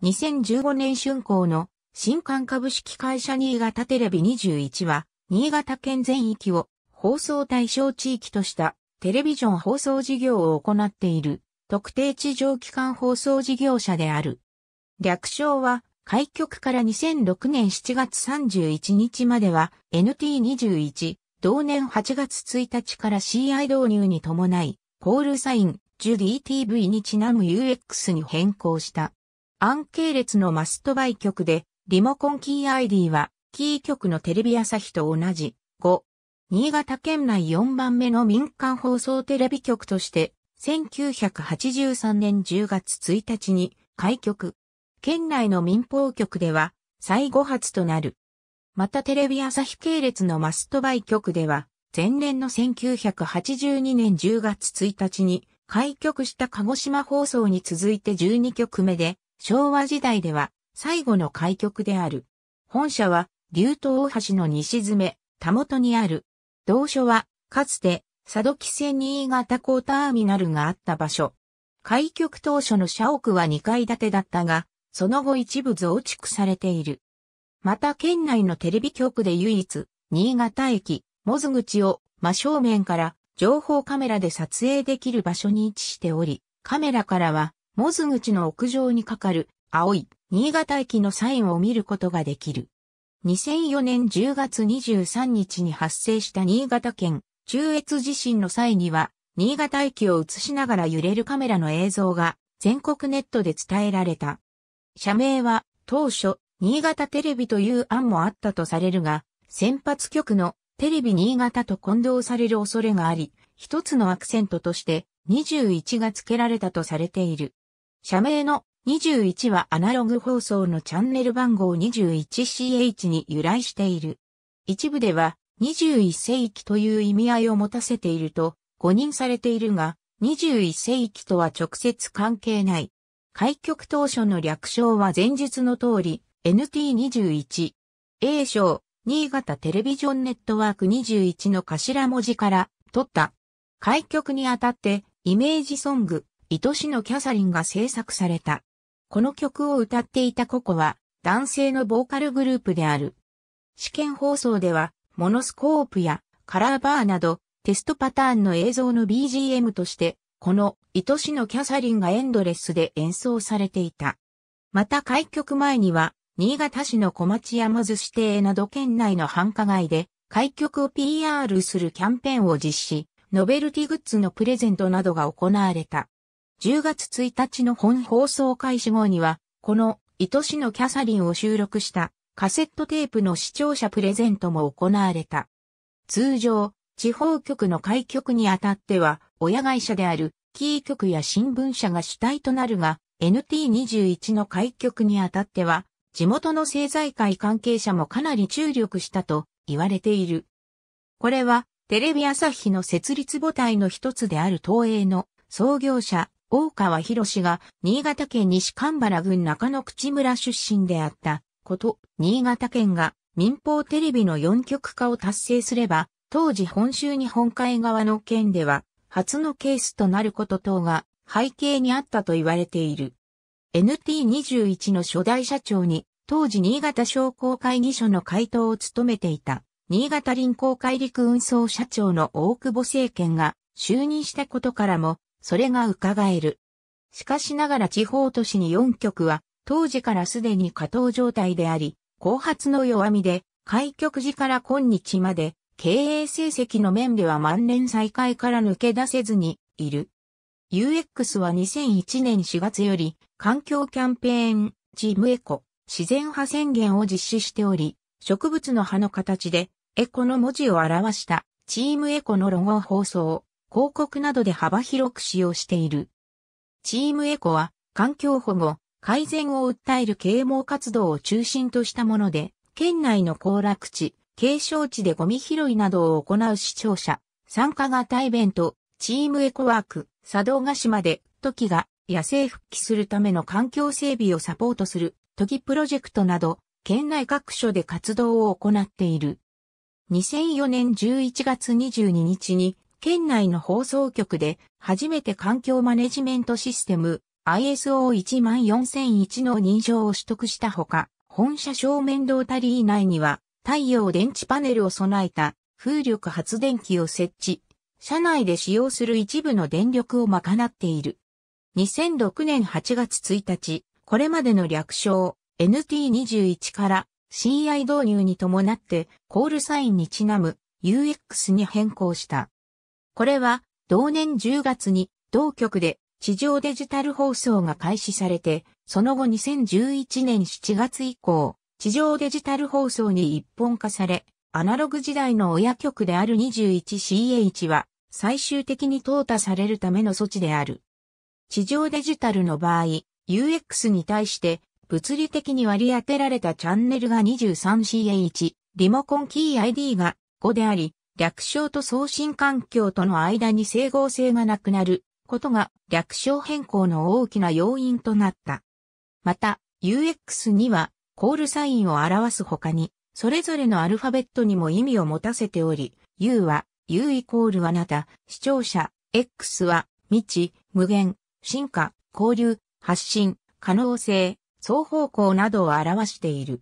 2015年春行の新刊株式会社新潟テレビ21は、新潟県全域を放送対象地域としたテレビジョン放送事業を行っている特定地上機関放送事業者である。略称は開局から2006年7月31日までは NT21、同年8月1日から CI 導入に伴い、コールサイン、ジュディ TV にちなむ UX に変更した。ン系列のマストバイ局で、リモコンキー ID は、キー局のテレビ朝日と同じ、5、新潟県内4番目の民間放送テレビ局として、1983年10月1日に開局。県内の民放局では、最後発となる。またテレビ朝日系列のマストバイ局では、前年の1982年10月1日に開局した鹿児島放送に続いて12局目で、昭和時代では最後の開局である。本社は竜頭大橋の西詰田元にある。同所は、かつて、佐渡汽船新潟港ターミナルがあった場所。開局当初の社屋は2階建てだったが、その後一部増築されている。また県内のテレビ局で唯一、新潟駅、モズ口を真正面から情報カメラで撮影できる場所に位置しており、カメラからはモズ口の屋上にかかる青い新潟駅のサインを見ることができる。2004年10月23日に発生した新潟県中越地震の際には、新潟駅を映しながら揺れるカメラの映像が全国ネットで伝えられた。社名は当初、新潟テレビという案もあったとされるが、先発局のテレビ新潟と混同される恐れがあり、一つのアクセントとして21が付けられたとされている。社名の21はアナログ放送のチャンネル番号 21CH に由来している。一部では21世紀という意味合いを持たせていると誤認されているが、21世紀とは直接関係ない。開局当初の略称は前述の通り NT21。A 賞、新潟テレビジョンネットワーク21の頭文字から取った。開局にあたってイメージソング、愛しのキャサリンが制作された。この曲を歌っていたココは、男性のボーカルグループである。試験放送では、モノスコープやカラーバーなど、テストパターンの映像の BGM として、この愛しのキャサリンがエンドレスで演奏されていた。また開局前には、新潟市の小町山津指定など県内の繁華街で、開局を PR するキャンペーンを実施、ノベルティグッズのプレゼントなどが行われた。10月1日の本放送開始後には、この愛しのキャサリンを収録したカセットテープの視聴者プレゼントも行われた。通常、地方局の開局にあたっては、親会社であるキー局や新聞社が主体となるが、NT21 の開局にあたっては、地元の政財界関係者もかなり注力したと言われている。これは、テレビ朝日の設立母体の一つである東映の創業者、大川博が新潟県西神原郡中野口村出身であったこと、新潟県が民放テレビの4極化を達成すれば、当時本州日本海側の県では初のケースとなること等が背景にあったと言われている。NT21 の初代社長に当時新潟商工会議所の回答を務めていた新潟臨港海陸運送社長の大久保政権が就任したことからもそれが伺える。しかしながら地方都市に4局は、当時からすでに下等状態であり、後発の弱みで、開局時から今日まで、経営成績の面では万年再開から抜け出せずに、いる。UX は2001年4月より、環境キャンペーン、チームエコ、自然派宣言を実施しており、植物の葉の形で、エコの文字を表した、チームエコのロゴ放送、広告などで幅広く使用している。チームエコは環境保護、改善を訴える啓蒙活動を中心としたもので、県内の行楽地、景勝地でゴミ拾いなどを行う視聴者、参加型イベント、チームエコワーク、佐渡島で、時が野生復帰するための環境整備をサポートする、時プロジェクトなど、県内各所で活動を行っている。2004年11月22日に県内の放送局で初めて環境マネジメントシステム ISO14001 の認証を取得したほか、本社正面ータリー内には太陽電池パネルを備えた風力発電機を設置、社内で使用する一部の電力を賄っている。2006年8月1日、これまでの略称 NT21 から CI 導入に伴ってコールサインにちなむ UX に変更した。これは同年10月に同局で地上デジタル放送が開始されて、その後2011年7月以降、地上デジタル放送に一本化され、アナログ時代の親局である 21CH は最終的に淘汰されるための措置である。地上デジタルの場合、UX に対して物理的に割り当てられたチャンネルが 23CH、リモコンキー ID が5であり、略称と送信環境との間に整合性がなくなることが略称変更の大きな要因となった。また、UX にはコールサインを表す他に、それぞれのアルファベットにも意味を持たせており、U は U イコールあなた、視聴者、X は未知、無限、進化、交流、発信、可能性、双方向などを表している。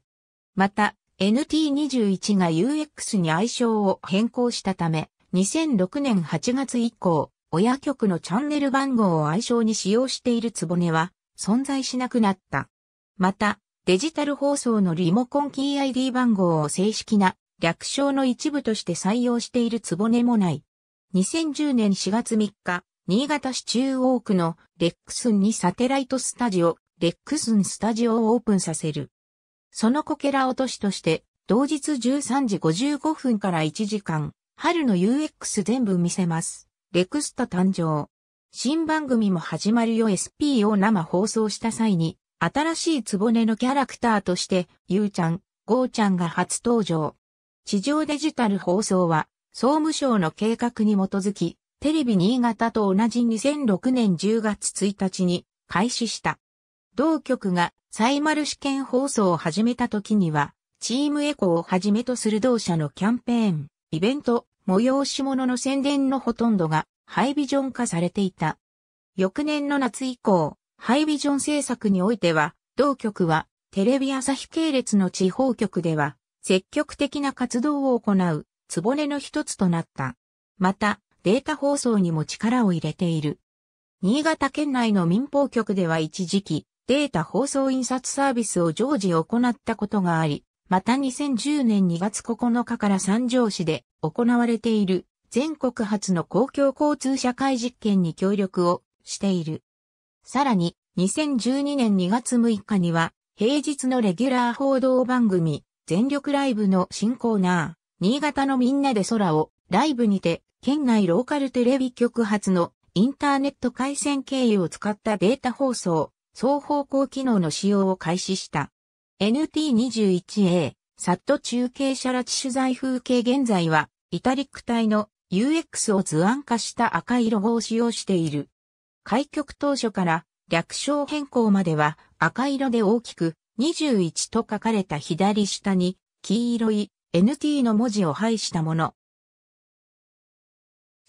また、NT21 が UX に愛称を変更したため、2006年8月以降、親局のチャンネル番号を愛称に使用しているつぼねは存在しなくなった。また、デジタル放送のリモコンキー ID 番号を正式な略称の一部として採用しているつぼねもない。2010年4月3日、新潟市中央区のレックスンにサテライトスタジオ、レックスンスタジオをオープンさせる。そのこけら落としとして、同日13時55分から1時間、春の UX 全部見せます。レクスタ誕生。新番組も始まるよ SP を生放送した際に、新しいつぼねのキャラクターとして、ゆうちゃん、ごうちゃんが初登場。地上デジタル放送は、総務省の計画に基づき、テレビ新潟と同じ2006年10月1日に開始した。同局がサ丸試験放送を始めた時には、チームエコをはじめとする同社のキャンペーン、イベント、催し物の宣伝のほとんどがハイビジョン化されていた。翌年の夏以降、ハイビジョン制作においては、同局はテレビ朝日系列の地方局では積極的な活動を行う、つぼねの一つとなった。また、データ放送にも力を入れている。新潟県内の民放局では一時期、データ放送印刷サービスを常時行ったことがあり、また2010年2月9日から三条市で行われている全国初の公共交通社会実験に協力をしている。さらに2012年2月6日には平日のレギュラー報道番組全力ライブの新コーナー新潟のみんなで空をライブにて県内ローカルテレビ局発のインターネット回線経由を使ったデータ放送双方向機能の使用を開始した。NT21A、SAT 中継車拉致取材風景現在は、イタリック体の UX を図案化した赤いロゴを使用している。開局当初から略称変更までは赤色で大きく21と書かれた左下に黄色い NT の文字を配したもの。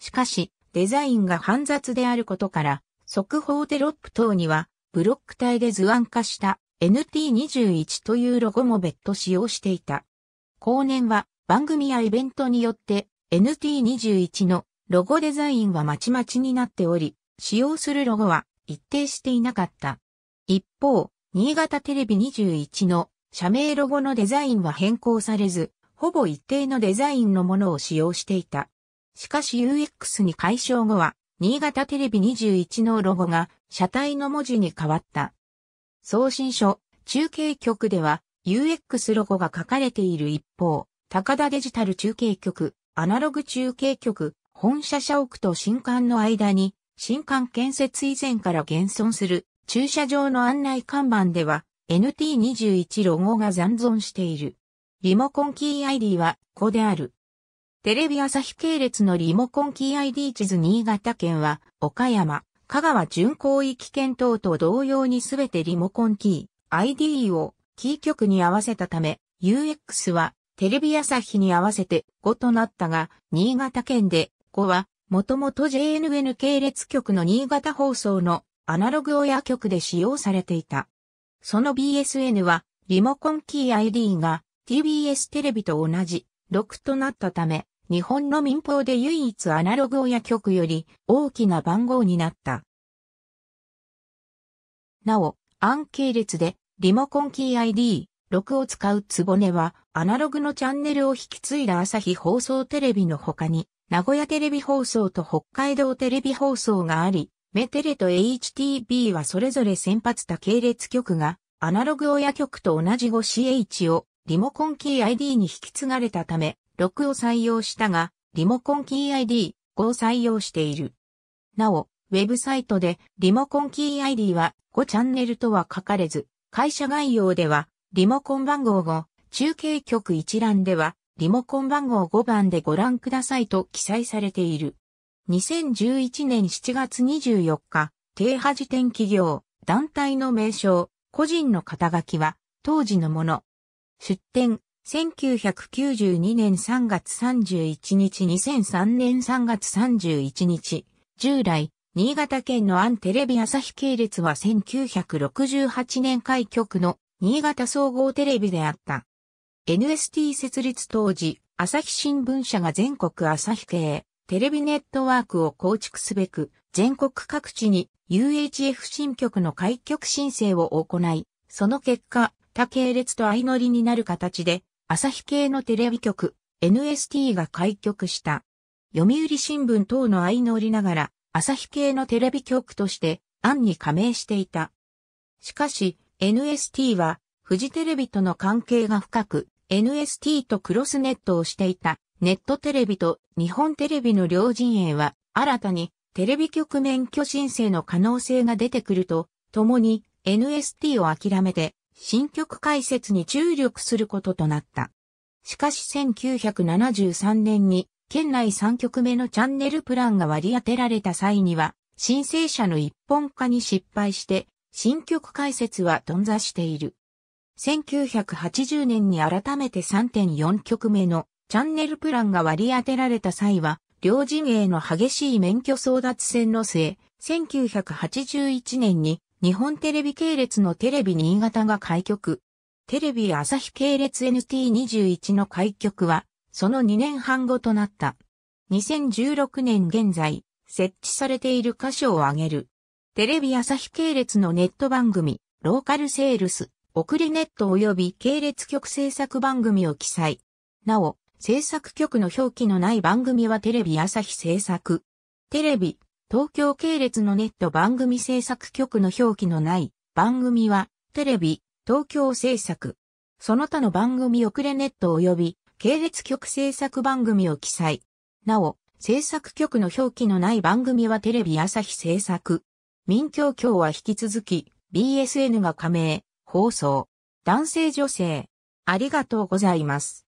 しかし、デザインが煩雑であることから、速報テロップ等にはブロック体で図案化した NT21 というロゴも別途使用していた。後年は番組やイベントによって NT21 のロゴデザインはまちまちになっており、使用するロゴは一定していなかった。一方、新潟テレビ21の社名ロゴのデザインは変更されず、ほぼ一定のデザインのものを使用していた。しかし UX に解消後は新潟テレビ21のロゴが車体の文字に変わった。送信書、中継局では UX ロゴが書かれている一方、高田デジタル中継局、アナログ中継局、本社社屋と新館の間に、新館建設以前から現存する駐車場の案内看板では NT21 ロゴが残存している。リモコンキー ID はこである。テレビ朝日系列のリモコンキー ID 地図新潟県は、岡山、香川巡航域県等と同様にすべてリモコンキー ID をキー局に合わせたため、UX はテレビ朝日に合わせて5となったが、新潟県で5は、もともと JNN 系列局の新潟放送のアナログ親局で使用されていた。その BSN はリモコンキー ID が TBS テレビと同じ6となったため、日本の民放で唯一アナログ親局より大きな番号になった。なお、アン系列でリモコンキー ID6 を使うつぼねはアナログのチャンネルを引き継いだ朝日放送テレビの他に名古屋テレビ放送と北海道テレビ放送があり、メテレと HTB はそれぞれ先発多系列局がアナログ親局と同じ 5CH をリモコンキー ID に引き継がれたため、6を採用したが、リモコンキー ID5 を採用している。なお、ウェブサイトでリモコンキー ID は5チャンネルとは書かれず、会社概要ではリモコン番号5、中継局一覧ではリモコン番号5番でご覧くださいと記載されている。2011年7月24日、低派時点企業、団体の名称、個人の肩書きは当時のもの。出展、1992年3月31日2003年3月31日、従来、新潟県のアンテレビ朝日系列は1968年開局の新潟総合テレビであった。NST 設立当時、朝日新聞社が全国朝日系テレビネットワークを構築すべく、全国各地に UHF 新局の開局申請を行い、その結果、他系列と相乗りになる形で朝日系のテレビ局、NST が開局した。読売新聞等の相乗りながら、朝日系のテレビ局として、案に加盟していた。しかし、NST は、フジテレビとの関係が深く、NST とクロスネットをしていた、ネットテレビと日本テレビの両陣営は、新たにテレビ局免許申請の可能性が出てくると、ともに NST を諦めて新曲解説に注力することとなった。しかし1973年に県内3曲目のチャンネルプランが割り当てられた際には、申請者の一本化に失敗して、新曲解説は頓挫している。1980年に改めて3.4曲目のチャンネルプランが割り当てられた際は、両陣営の激しい免許争奪戦の末、1981年に日本テレビ系列のテレビ新潟が開局。テレビ朝日系列 NT21 の開局は、その2年半後となった。2016年現在、設置されている箇所を挙げる。テレビ朝日系列のネット番組、ローカルセールス、送りネット及び系列局制作番組を記載。なお、制作局の表記のない番組はテレビ朝日制作。テレビ、東京系列のネット番組制作局の表記のない番組はテレビ、東京制作。その他の番組遅れネット及び系列局制作番組を記載。なお、制作局の表記のない番組はテレビ朝日制作。民協協は引き続き BSN が加盟、放送。男性女性。ありがとうございます。